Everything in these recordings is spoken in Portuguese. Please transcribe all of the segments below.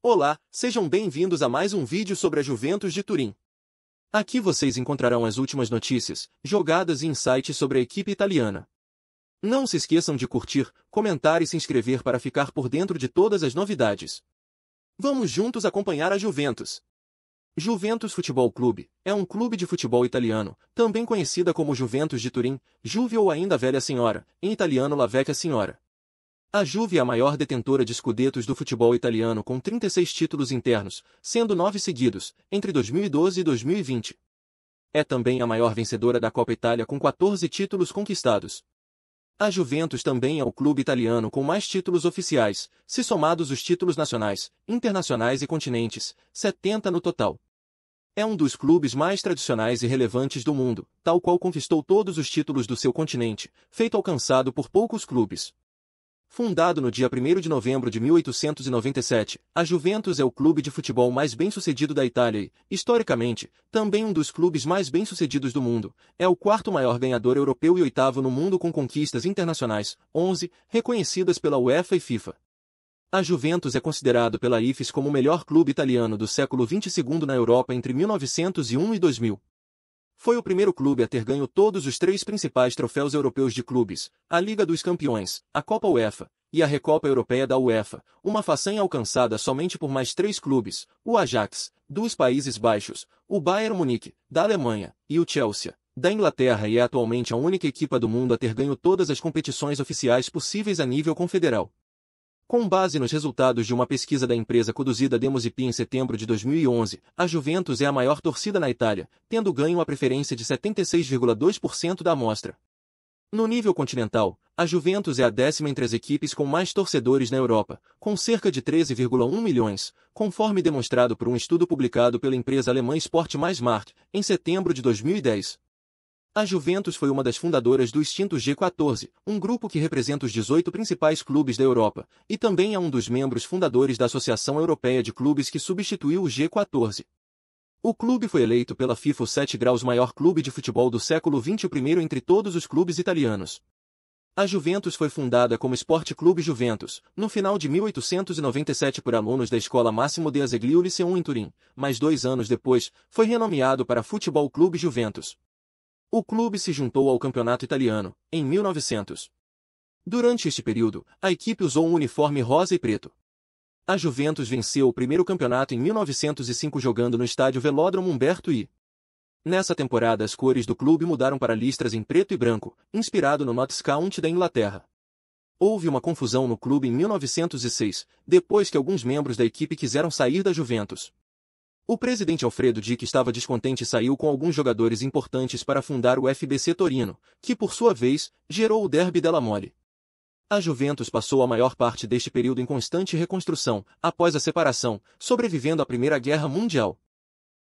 Olá, sejam bem-vindos a mais um vídeo sobre a Juventus de Turim. Aqui vocês encontrarão as últimas notícias, jogadas e insights sobre a equipe italiana. Não se esqueçam de curtir, comentar e se inscrever para ficar por dentro de todas as novidades. Vamos juntos acompanhar a Juventus. Juventus Futebol Clube é um clube de futebol italiano, também conhecida como Juventus de Turim, Juve ou ainda Velha Senhora, em italiano La Vecchia Senhora a Juve é a maior detentora de escudetos do futebol italiano com 36 títulos internos, sendo nove seguidos, entre 2012 e 2020. É também a maior vencedora da Copa Itália com 14 títulos conquistados. A Juventus também é o clube italiano com mais títulos oficiais, se somados os títulos nacionais, internacionais e continentes, 70 no total. É um dos clubes mais tradicionais e relevantes do mundo, tal qual conquistou todos os títulos do seu continente, feito alcançado por poucos clubes. Fundado no dia 1 de novembro de 1897, a Juventus é o clube de futebol mais bem-sucedido da Itália e, historicamente, também um dos clubes mais bem-sucedidos do mundo. É o quarto maior ganhador europeu e oitavo no mundo com conquistas internacionais, 11, reconhecidas pela UEFA e FIFA. A Juventus é considerado pela IFES como o melhor clube italiano do século XXI na Europa entre 1901 e 2000. Foi o primeiro clube a ter ganho todos os três principais troféus europeus de clubes, a Liga dos Campeões, a Copa UEFA e a Recopa Europeia da UEFA, uma façanha alcançada somente por mais três clubes, o Ajax, dos Países Baixos, o Bayern Munique, da Alemanha, e o Chelsea, da Inglaterra e é atualmente a única equipa do mundo a ter ganho todas as competições oficiais possíveis a nível confederal. Com base nos resultados de uma pesquisa da empresa conduzida Demosip em setembro de 2011, a Juventus é a maior torcida na Itália, tendo ganho a preferência de 76,2% da amostra. No nível continental, a Juventus é a décima entre as equipes com mais torcedores na Europa, com cerca de 13,1 milhões, conforme demonstrado por um estudo publicado pela empresa alemã Sport Mais Markt, em setembro de 2010, a Juventus foi uma das fundadoras do extinto G14, um grupo que representa os 18 principais clubes da Europa, e também é um dos membros fundadores da Associação Europeia de Clubes que substituiu o G14. O clube foi eleito pela FIFA o 7 graus maior clube de futebol do século XXI entre todos os clubes italianos. A Juventus foi fundada como Esporte Clube Juventus, no final de 1897 por alunos da Escola Máximo de Azeglio Liceum em Turim, mas dois anos depois, foi renomeado para Futebol Clube Juventus. O clube se juntou ao campeonato italiano, em 1900. Durante este período, a equipe usou um uniforme rosa e preto. A Juventus venceu o primeiro campeonato em 1905 jogando no estádio Velódromo Humberto I. Nessa temporada as cores do clube mudaram para listras em preto e branco, inspirado no Notts County da Inglaterra. Houve uma confusão no clube em 1906, depois que alguns membros da equipe quiseram sair da Juventus. O presidente Alfredo Dick estava descontente e saiu com alguns jogadores importantes para fundar o FBC Torino, que por sua vez, gerou o Derby della Mole. A Juventus passou a maior parte deste período em constante reconstrução, após a separação, sobrevivendo à Primeira Guerra Mundial.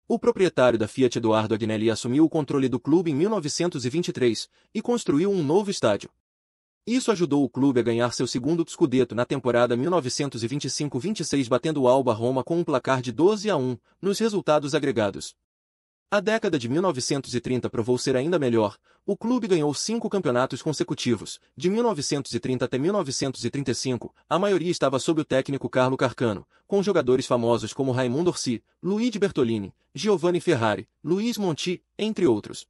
O proprietário da Fiat Eduardo Agnelli assumiu o controle do clube em 1923 e construiu um novo estádio. Isso ajudou o clube a ganhar seu segundo Scudetto na temporada 1925-26 batendo o Alba Roma com um placar de 12 a 1, nos resultados agregados. A década de 1930 provou ser ainda melhor, o clube ganhou cinco campeonatos consecutivos, de 1930 até 1935, a maioria estava sob o técnico Carlo Carcano, com jogadores famosos como Raimundo Orsi, Luigi Bertolini, Giovanni Ferrari, Luiz Monti, entre outros.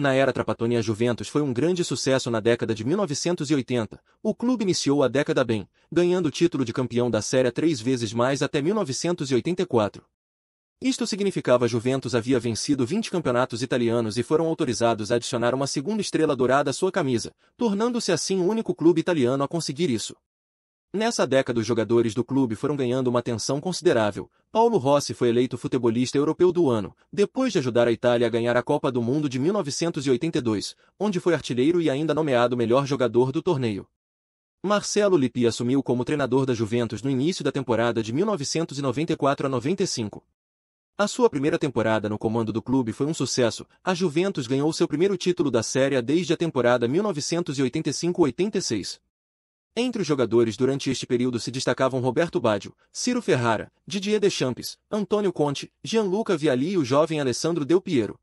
Na era Trapatoni a Juventus foi um grande sucesso na década de 1980. O clube iniciou a década bem, ganhando o título de campeão da Série três vezes mais até 1984. Isto significava a Juventus havia vencido 20 campeonatos italianos e foram autorizados a adicionar uma segunda estrela dourada à sua camisa, tornando-se assim o único clube italiano a conseguir isso. Nessa década os jogadores do clube foram ganhando uma atenção considerável. Paulo Rossi foi eleito futebolista europeu do ano, depois de ajudar a Itália a ganhar a Copa do Mundo de 1982, onde foi artilheiro e ainda nomeado melhor jogador do torneio. Marcelo Lippi assumiu como treinador da Juventus no início da temporada de 1994 a 95. A sua primeira temporada no comando do clube foi um sucesso. A Juventus ganhou seu primeiro título da Série desde a temporada 1985-86. Entre os jogadores durante este período se destacavam Roberto Baggio, Ciro Ferrara, Didier Deschamps, Antônio Conte, Gianluca Vialli e o jovem Alessandro Del Piero.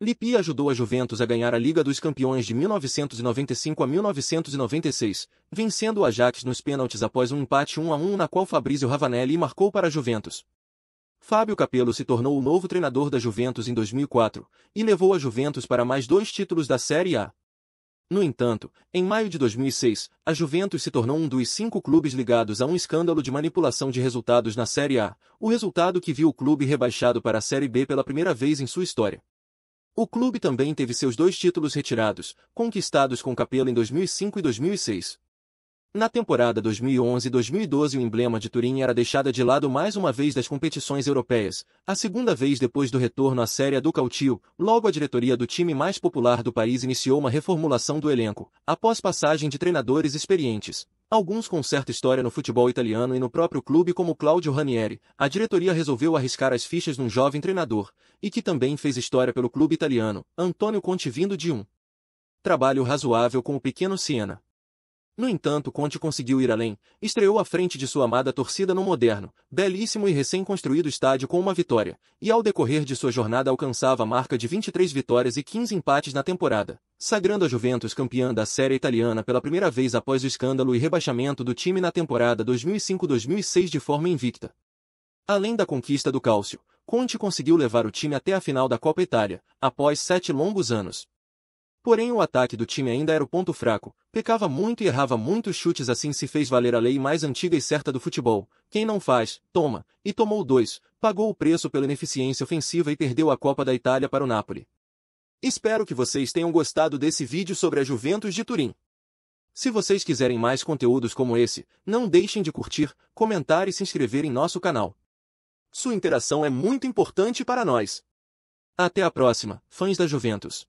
Lippi ajudou a Juventus a ganhar a Liga dos Campeões de 1995 a 1996, vencendo o Ajax nos pênaltis após um empate 1 a 1 na qual Fabrizio Ravanelli marcou para a Juventus. Fábio Capello se tornou o novo treinador da Juventus em 2004 e levou a Juventus para mais dois títulos da Série A. No entanto, em maio de 2006, a Juventus se tornou um dos cinco clubes ligados a um escândalo de manipulação de resultados na Série A, o resultado que viu o clube rebaixado para a Série B pela primeira vez em sua história. O clube também teve seus dois títulos retirados, conquistados com capelo em 2005 e 2006. Na temporada 2011-2012 o emblema de Turim era deixado de lado mais uma vez das competições europeias, a segunda vez depois do retorno à Série do Cautio, logo a diretoria do time mais popular do país iniciou uma reformulação do elenco, após passagem de treinadores experientes. Alguns com certa história no futebol italiano e no próprio clube como Claudio Ranieri, a diretoria resolveu arriscar as fichas num jovem treinador, e que também fez história pelo clube italiano, Antonio Conte vindo de um trabalho razoável com o pequeno Siena. No entanto Conte conseguiu ir além, estreou à frente de sua amada torcida no moderno, belíssimo e recém-construído estádio com uma vitória, e ao decorrer de sua jornada alcançava a marca de 23 vitórias e 15 empates na temporada, sagrando a Juventus campeã da Série Italiana pela primeira vez após o escândalo e rebaixamento do time na temporada 2005-2006 de forma invicta. Além da conquista do cálcio, Conte conseguiu levar o time até a final da Copa Itália, após sete longos anos. Porém o ataque do time ainda era o ponto fraco, pecava muito e errava muitos chutes assim se fez valer a lei mais antiga e certa do futebol, quem não faz, toma, e tomou dois, pagou o preço pela ineficiência ofensiva e perdeu a Copa da Itália para o Napoli. Espero que vocês tenham gostado desse vídeo sobre a Juventus de Turim. Se vocês quiserem mais conteúdos como esse, não deixem de curtir, comentar e se inscrever em nosso canal. Sua interação é muito importante para nós. Até a próxima, fãs da Juventus.